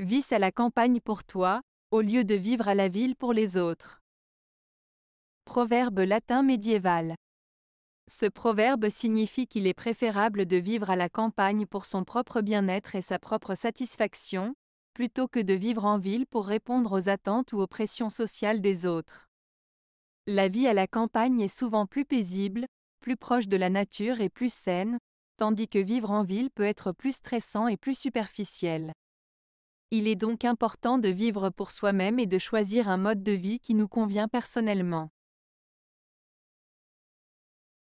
Vis à la campagne pour toi, au lieu de vivre à la ville pour les autres. Proverbe latin médiéval. Ce proverbe signifie qu'il est préférable de vivre à la campagne pour son propre bien-être et sa propre satisfaction, plutôt que de vivre en ville pour répondre aux attentes ou aux pressions sociales des autres. La vie à la campagne est souvent plus paisible, plus proche de la nature et plus saine, tandis que vivre en ville peut être plus stressant et plus superficiel. Il est donc important de vivre pour soi-même et de choisir un mode de vie qui nous convient personnellement.